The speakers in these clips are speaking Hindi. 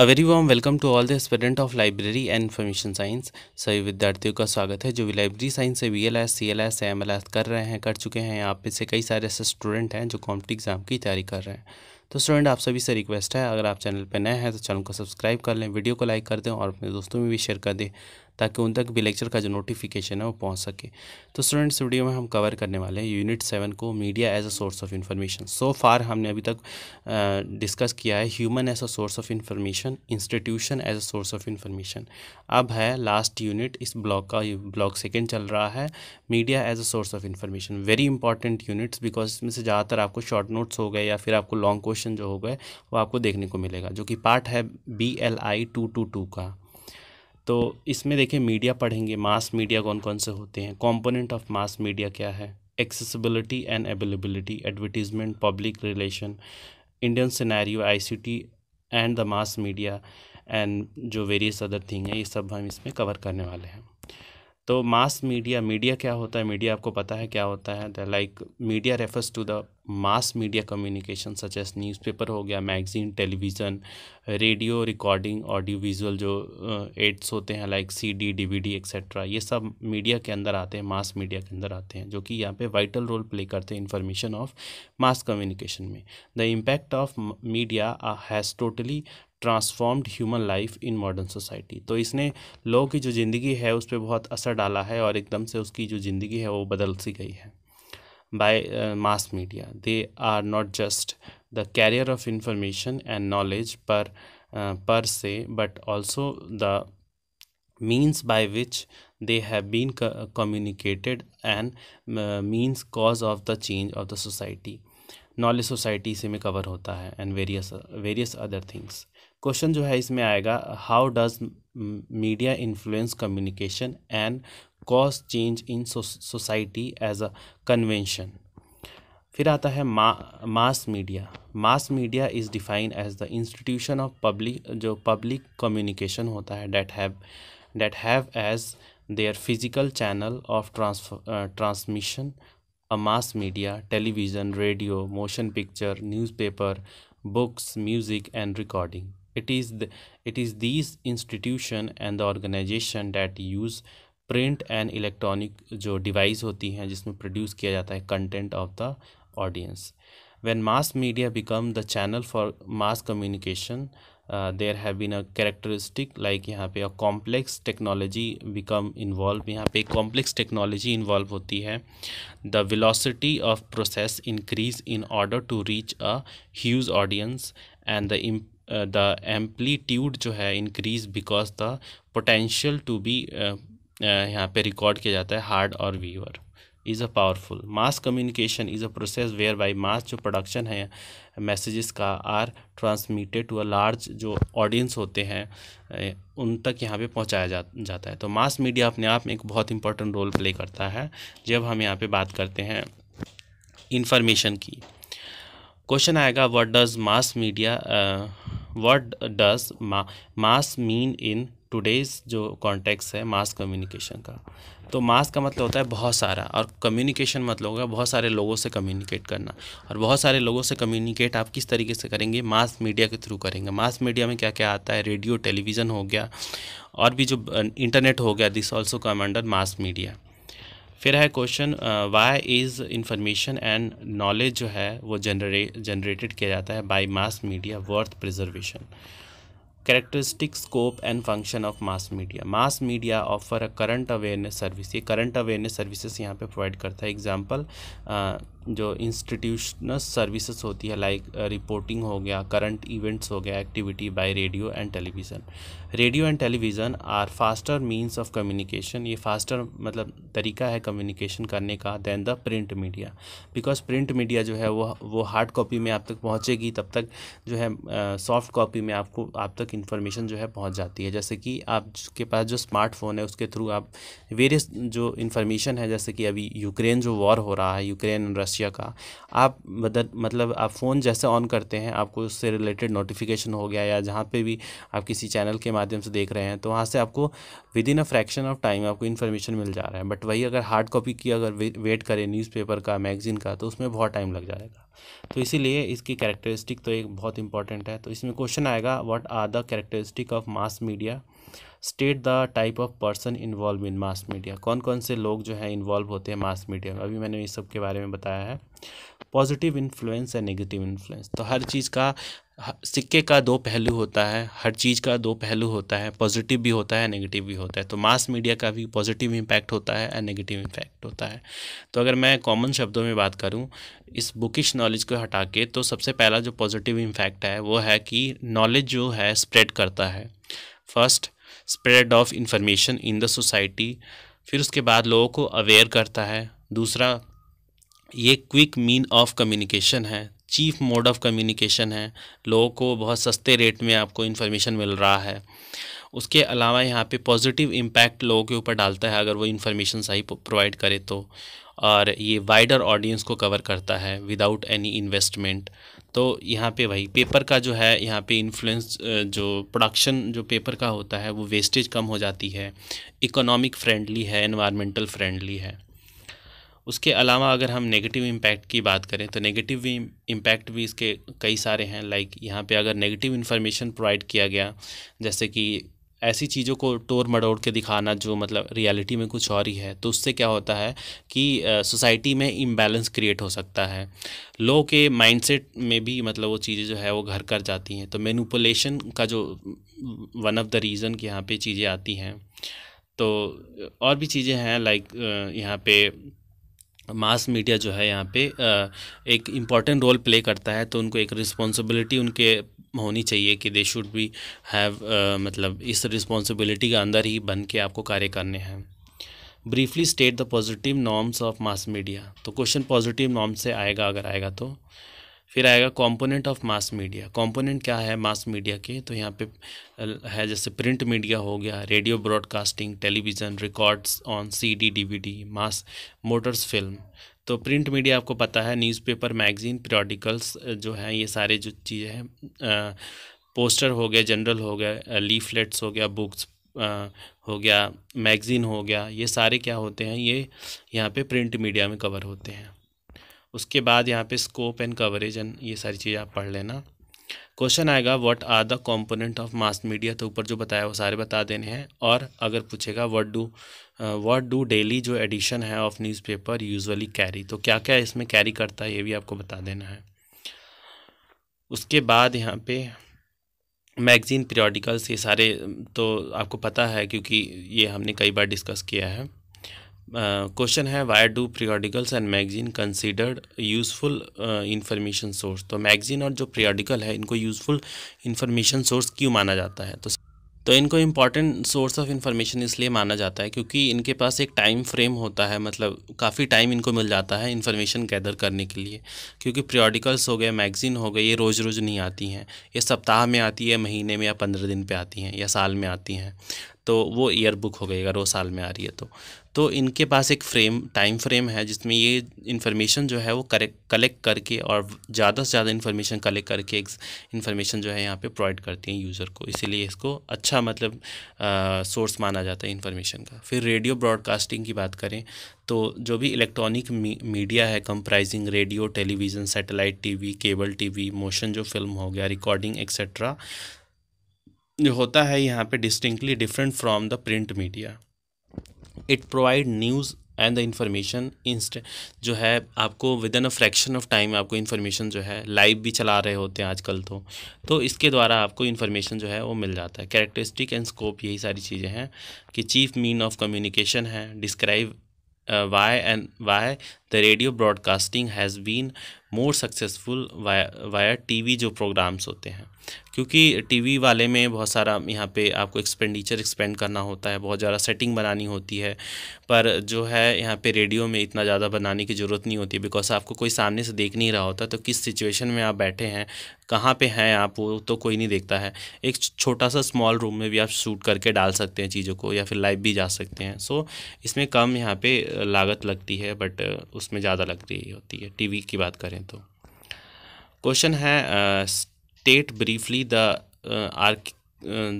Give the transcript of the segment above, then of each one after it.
A very warm welcome to all the student of library and information science सभी विद्यार्थियों का स्वागत है जो भी लाइब्रेरी साइंस से V L S C L S M L S कर रहे हैं कर चुके हैं यहाँ पे से कई सारे ऐसे स्टूडेंट हैं जो कॉम्पिटिव एग्जाम की तैयारी कर रहे हैं तो स्टूडेंट आप सभी से रिक्वेस्ट है अगर आप चैनल पर नए हैं तो चैनल को सब्सक्राइब कर लें वीडियो को लाइक कर दें और अपने दोस्तों में भी शेयर कर दें ताकि उन तक भी लेक्चर का जो नोटिफिकेशन है वो पहुंच सके तो स्टूडेंट्स वीडियो में हम कवर करने वाले हैं यूनिट सेवन को media as a source of information so far हमने अभी तक डिस्कस किया है human as a source of information institution as a source of information अब है लास्ट यूनिट इस ब्लॉक का ब्लॉक सेकेंड चल रहा है media as a source of information very important units because इसमें से ज़्यादातर आपको शॉर्ट नोट्स हो गए या फिर आपको लॉन्ग क्वेश्चन जो हो गए वो आपको देखने को मिलेगा जो कि पार्ट है B L I two two two का तो इसमें देखें मीडिया पढ़ेंगे मास मीडिया कौन कौन से होते हैं कंपोनेंट ऑफ मास मीडिया क्या है accessibility and availability advertisement public relation Indian scenario ICT and the mass media and जो वेरियस अदर थिंग है ये सब हम इसमें कवर करने वाले हैं तो मास मीडिया मीडिया क्या होता है मीडिया आपको पता है क्या होता है like media refers to the mass media communication such as newspaper हो गया magazine television radio recording audio visual जो एड्स uh, होते हैं like C D D V D etcetera ये सब मीडिया के अंदर आते हैं मास मीडिया के अंदर आते हैं जो कि यहाँ पे वाइटल रोल प्ले करते हैं इन्फॉर्मेशन ऑफ मास कम्युनिकेशन में the impact of media has totally transformed human life in modern society तो इसने लोगों की जो ज़िंदगी है उस पर बहुत असर डाला है और एकदम से उसकी जो ज़िंदगी है वो बदल सी गई है by mass media they are not just the carrier of information and knowledge per per se but also the means by which they have been communicated and means cause of the change of the society knowledge society इसी में कवर होता है and various various other things question जो है इसमें आएगा how does media influence communication and cause change in society as a convention फिर आता है mass media mass media is defined as the institution of public जो पब्लिक कम्युनिकेशन होता है that have that have as their physical channel of transmission a mass media, television, radio, motion picture, newspaper, books, music and recording. It is the, it is these institution and the organization that use print and electronic, जो device होती हैं जिसमें produce किया जाता है content of the audience. when mass media become the channel for mass communication there have been a characteristic like यहाँ पे a complex technology become involve यहाँ पे कॉम्प्लेक्स टेक्नोलॉजी इन्वॉल्व होती है the velocity of process increase in order to reach a huge audience and the the amplitude जो है increase because the potential to be यहाँ पे रिकॉर्ड किया जाता है हार्ड और viewer is a powerful mass communication is a process whereby mass जो प्रोडक्शन है मैसेजेस का are transmitted to a large जो ऑडियंस होते हैं उन तक यहाँ पे पहुँचाया जा, जाता है तो मास मीडिया अपने आप में एक बहुत इंपॉर्टेंट रोल प्ले करता है जब हम यहाँ पे बात करते हैं इंफॉर्मेशन की क्वेश्चन आएगा what does mass media what does mass mean in today's जो कॉन्टेक्स्ट है मास कम्युनिकेशन का तो मास का मतलब होता है बहुत सारा और कम्युनिकेशन मतलब होगा बहुत सारे लोगों से कम्युनिकेट करना और बहुत सारे लोगों से कम्युनिकेट आप किस तरीके से करेंगे मास मीडिया के थ्रू करेंगे मास मीडिया में क्या क्या आता है रेडियो टेलीविज़न हो गया और भी जो इंटरनेट हो गया this also come under mass media फिर है question why is information and knowledge जो है वो जनरे जनरेटेड किया जाता है by mass media worth preservation characteristic scope and function of mass media mass media offer a current awareness service ये करंट अवेयरनेस सर्विसेज यहाँ पे प्रोवाइड करता है एग्जांपल जो इंस्टीट्यूशनल सर्विसेज होती है लाइक रिपोर्टिंग uh, हो गया करंट इवेंट्स हो गया activity by radio and television radio and television are faster means of communication ये फास्टर मतलब तरीका है कम्युनिकेशन करने का than the print media because print media जो है वो वो हार्ड कॉपी में आप तक पहुँचेगी तब तक जो है सॉफ्ट uh, कॉपी में आपको आप तक इन्फॉर्मेशन जो है पहुँच जाती है जैसे कि आपके पास जो स्मार्टफोन है उसके थ्रू आप वेरियस जो इन्फॉर्मेशन है जैसे कि अभी यूक्रेन जो वॉर हो रहा है यूक्रेन रश रशिया का आप मतलब आप फ़ोन जैसे ऑन करते हैं आपको उससे रिलेटेड नोटिफिकेशन हो गया या जहाँ पे भी आप किसी चैनल के माध्यम से देख रहे हैं तो वहाँ से आपको within a fraction of time आपको इन्फॉर्मेशन मिल जा रहा है बट वही अगर हार्ड कॉपी की अगर वेट करें न्यूज़पेपर का मैगज़ीन का तो उसमें बहुत टाइम लग जाएगा तो इसीलिए इसकी कैरेक्टरिस्टिक तो एक बहुत इंपॉर्टेंट है तो इसमें क्वेश्चन आएगा what are the characteristic of mass media state the type of person involve in mass media कौन कौन से लोग जो है इन्वॉल्व होते हैं मास मीडिया में अभी मैंने इस सब के बारे में बताया है पॉजिटिव इन्फ्लुएंस या नेगेटिव इन्फ्लुएंस तो हर चीज़ का सिक्के का दो पहलू होता है हर चीज़ का दो पहलू होता है पॉजिटिव भी होता है नेगेटिव भी होता है तो मास मीडिया का भी पॉजिटिव इम्पैक्ट होता है एंड नेगेटिव इम्पैक्ट होता है तो अगर मैं कॉमन शब्दों में बात करूं इस बुकिश नॉलेज को हटा के तो सबसे पहला जो पॉजिटिव इम्पैक्ट है वो है कि नॉलेज जो है स्प्रेड करता है first spread of information in the society फिर उसके बाद लोगों को अवेयर करता है दूसरा ये क्विक मीन ऑफ कम्युनिकेशन है चीफ मोड ऑफ कम्युनिकेशन है लोगों को बहुत सस्ते रेट में आपको इन्फॉर्मेशन मिल रहा है उसके अलावा यहाँ पे पॉजिटिव इम्पैक्ट लोगों के ऊपर डालता है अगर वो इन्फॉर्मेशन सही प्रोवाइड करे तो और ये वाइडर ऑडियंस को कवर करता है विदाउट एनी इन्वेस्टमेंट तो यहाँ पे वही पेपर का जो है यहाँ पे इन्फ्लुएंस जो प्रोडक्शन जो पेपर का होता है वो वेस्टेज कम हो जाती है इकोनॉमिक फ्रेंडली है इन्वायरमेंटल फ्रेंडली है उसके अलावा अगर हम नेगेटिव इम्पैक्ट की बात करें तो नेगेटिव इम्पैक्ट भी इसके कई सारे हैं लाइक यहाँ पे अगर नेगेटिव इन्फॉर्मेशन प्रोवाइड किया गया जैसे कि ऐसी चीज़ों को टोर मड़ोड़ के दिखाना जो मतलब रियलिटी में कुछ और ही है तो उससे क्या होता है कि सोसाइटी में इम्बैलेंस क्रिएट हो सकता है लोगों के माइंडसेट में भी मतलब वो चीज़ें जो है वो घर कर जाती हैं तो मैनुपलेशन का जो वन ऑफ द रीज़न कि यहाँ पे चीज़ें आती हैं तो और भी चीज़ें हैं लाइक यहाँ पे मास मीडिया जो है यहाँ पे एक इम्पॉर्टेंट रोल प्ले करता है तो उनको एक रिस्पॉन्सिबिलिटी उनके होनी चाहिए कि दे शुड बी हैव मतलब इस रिस्पॉन्सिबिलिटी के अंदर ही बन के आपको कार्य करने हैं briefly state the positive norms of mass media तो क्वेश्चन पॉजिटिव नॉर्म्स से आएगा अगर आएगा तो फिर आएगा component of mass media component क्या है मास मीडिया के तो यहाँ पे है जैसे प्रिंट मीडिया हो गया radio broadcasting television records on CD DVD mass motors film तो प्रिंट मीडिया आपको पता है न्यूज़पेपर मैगज़ीन पीरियडिकल्स जो हैं ये सारे जो चीज़ें हैं पोस्टर हो गया जनरल हो गया लीफलेट्स हो गया बुक्स हो गया मैगज़ीन हो गया ये सारे क्या होते हैं ये यहाँ पे प्रिंट मीडिया में कवर होते हैं उसके बाद यहाँ पे स्कोप एंड कवरेज एंड ये सारी चीज़ें आप पढ़ लेना क्वेश्चन आएगा what are the component of mass media तो ऊपर जो बताया वो सारे बता देने हैं और अगर पूछेगा what do what do daily जो एडिशन है ऑफ न्यूज़पेपर यूजुअली कैरी तो क्या क्या इसमें कैरी करता है ये भी आपको बता देना है उसके बाद यहाँ पे मैगज़ीन पीरियडिकल्स ये सारे तो आपको पता है क्योंकि ये हमने कई बार डिस्कस किया है क्वेश्चन uh, है why do periodicals and magazine considered useful information source तो मैगजीन और जो प्रियोडिकल है इनको यूज़फुल इन्फॉर्मेशन सोर्स क्यों माना जाता है तो तो इनको इम्पॉर्टेंट सोर्स ऑफ इन्फॉर्मेशन इसलिए माना जाता है क्योंकि इनके पास एक टाइम फ्रेम होता है मतलब काफ़ी टाइम इनको मिल जाता है इन्फॉर्मेशन गैदर करने के लिए क्योंकि पीरियडिकल्स हो गए मैगजीन हो गए ये रोज़ रोज़ नहीं आती हैं ये सप्ताह में आती है महीने में या पंद्रह दिन पे आती हैं या साल में आती हैं तो वो ईयर बुक हो गई अगर वो साल में आ रही है तो तो इनके पास एक फ्रेम टाइम फ्रेम है जिसमें ये इन्फॉर्मेशन जो है वो करेक्ट कलेक्ट करके और ज़्यादा से ज़्यादा इन्फॉर्मेशन कलेक्ट करके एक इन्फॉर्मेशन जो है यहाँ पे प्रोवाइड करती हैं यूज़र को इसीलिए इसको अच्छा मतलब सोर्स माना जाता है इन्फॉर्मेशन का फिर रेडियो ब्रॉडकास्टिंग की बात करें तो जो भी इलेक्ट्रॉनिक मी, मीडिया है comprising radio television satellite T cable T motion जो फिल्म हो गया रिकॉर्डिंग एक्सेट्रा जो होता है यहाँ पे distinctly different from the print media it provide news and the information इंस्ट जो है आपको within a fraction of time आपको इन्फॉर्मेशन जो है लाइव भी चला रहे होते हैं आजकल तो तो इसके द्वारा आपको इन्फॉर्मेशन जो है वो मिल जाता है कैरेक्टरिस्टिक एंड स्कोप यही सारी चीज़ें हैं कि चीफ मीन ऑफ कम्युनिकेशन है describe why and why the radio broadcasting has been more successful via T TV जो प्रोग्राम्स होते हैं क्योंकि टीवी वाले में बहुत सारा यहाँ पे आपको एक्सपेंडिचर एक्सपेंड करना होता है बहुत ज़्यादा सेटिंग बनानी होती है पर जो है यहाँ पे रेडियो में इतना ज़्यादा बनाने की ज़रूरत नहीं होती बिकॉज आपको कोई सामने से देख नहीं रहा होता तो किस सिचुएशन में आप बैठे हैं कहाँ पे हैं आप वो तो कोई नहीं देखता है एक छोटा सा स्मॉल रूम में भी आप शूट करके डाल सकते हैं चीज़ों को या फिर लाइव भी जा सकते हैं सो इसमें कम यहाँ पर लागत लगती है बट उसमें ज़्यादा लग रही होती है टीवी की बात करें तो क्वेश्चन है state briefly the arch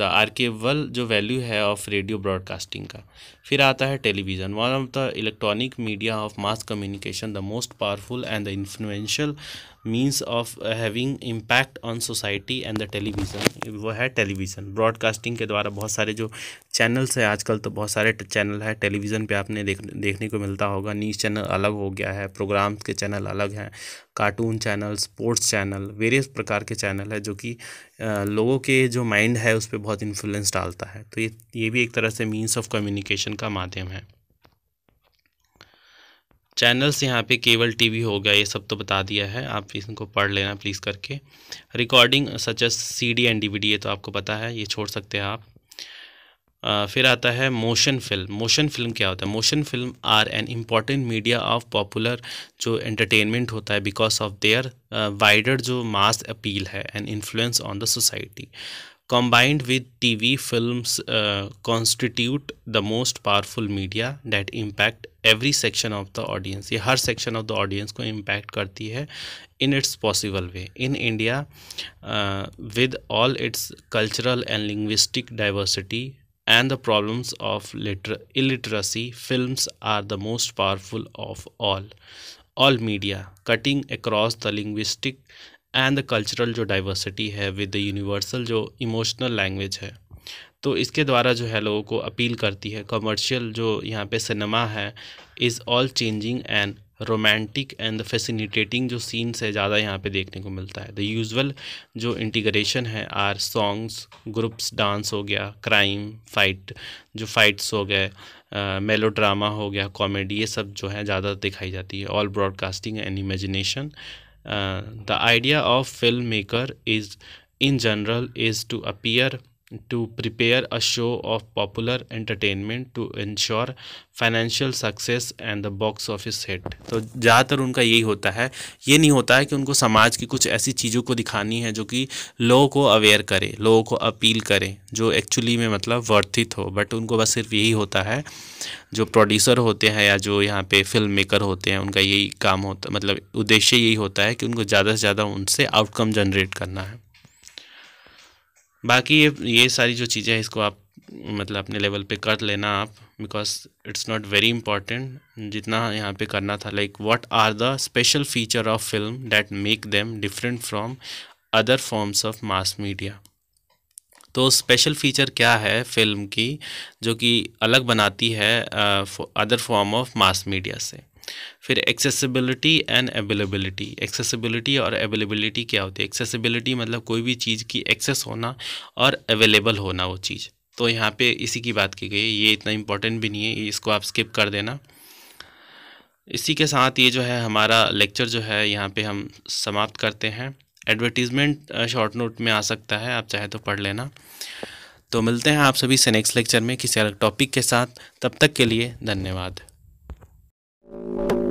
the archival जो वैल्यू है ऑफ रेडियो ब्रॉडकास्टिंग का फिर आता है television one of the electronic media of mass communication the most powerful and the influential means of having impact on society and the television वो है टेलीविज़न ब्रॉडकास्टिंग के द्वारा बहुत सारे जो चैनल्स हैं आजकल तो बहुत सारे चैनल है टेलीविज़न पे आपने देख देखने को मिलता होगा न्यूज़ चैनल अलग हो गया है प्रोग्राम्स के चैनल अलग हैं cartoon channel sports channel various प्रकार के चैनल है जो कि लोगों के जो माइंड है उस पर बहुत इन्फ्लुएंस डालता है तो ये ये भी एक तरह से मीन्स ऑफ कम्युनिकेशन मनोरंजन का माध्यम है चैनल्स यहाँ पे केबल टीवी हो गया ये सब तो बता दिया है आप इनको पढ़ लेना प्लीज़ करके recording such as C D and D ये तो आपको पता है ये छोड़ सकते हैं आप आ, फिर आता है मोशन फिल्म मोशन फिल्म क्या होता है motion film are an important media of popular जो एंटरटेनमेंट होता है बिकॉज ऑफ देयर वाइडर जो मास अपील है and influence on the society combined with TV films uh, constitute the most powerful media that impact every section of the audience ये हर section of the audience को impact करती है in its possible way in India uh, with all its cultural and linguistic diversity and the problems of liter- illiteracy films are the most powerful of all all media cutting across the linguistic and the cultural जो डाइवर्सिटी है विद द यूनिवर्सल जो इमोशनल लैंग्वेज है तो इसके द्वारा जो है लोगों को अपील करती है कमर्शियल जो यहाँ पे सिनेमा है is all changing and romantic and fascinating जो सीन्स है ज़्यादा यहाँ पे देखने को मिलता है द यूजल जो इंटीग्रेशन है आर सॉन्ग्स ग्रुप्स डांस हो गया क्राइम फाइट जो फाइट्स हो गए मेलो ड्रामा हो गया कॉमेडी ये सब जो है ज़्यादा दिखाई जाती है all broadcasting and imagination Uh, the idea of filmmaker is in general is to appear to prepare a show of popular entertainment to ensure financial success and the box office hit तो ज़्यादातर उनका यही होता है ये नहीं होता है कि उनको समाज की कुछ ऐसी चीज़ों को दिखानी है जो कि लोगों को अवेयर करे लोगों को अपील करे जो एक्चुअली में मतलब वर्थित हो बट उनको बस सिर्फ यही होता है जो प्रोड्यूसर होते हैं या जो यहाँ पे फिल्म मेकर होते हैं उनका यही काम होता मतलब उद्देश्य यही होता है कि उनको ज़्यादा से ज़्यादा उनसे आउटकम जनरेट करना है बाकी ये ये सारी जो चीज़ें हैं इसको आप मतलब अपने लेवल पे कर लेना आप because it's not very important जितना यहाँ पे करना था like what are the special feature of film that make them different from other forms of mass media तो स्पेशल फीचर क्या है फिल्म की जो कि अलग बनाती है other form of mass media से फिर एक्सेसिबिलिटी एंड अवेलेबिलिटी एक्सेसिबिलिटी और अवेलेबिलिटी क्या होती है एक्सेसिबिलिटी मतलब कोई भी चीज़ की एक्सेस होना और अवेलेबल होना वो चीज़ तो यहाँ पे इसी की बात की गई ये इतना इम्पोर्टेंट भी नहीं है इसको आप स्किप कर देना इसी के साथ ये जो है हमारा लेक्चर जो है यहाँ पे हम समाप्त करते हैं एडवर्टीज़मेंट शॉर्ट नोट में आ सकता है आप चाहे तो पढ़ लेना तो मिलते हैं आप सभी से नेक्स्ट लेक्चर में किसी अलग टॉपिक के साथ तब तक के लिए धन्यवाद Thank you.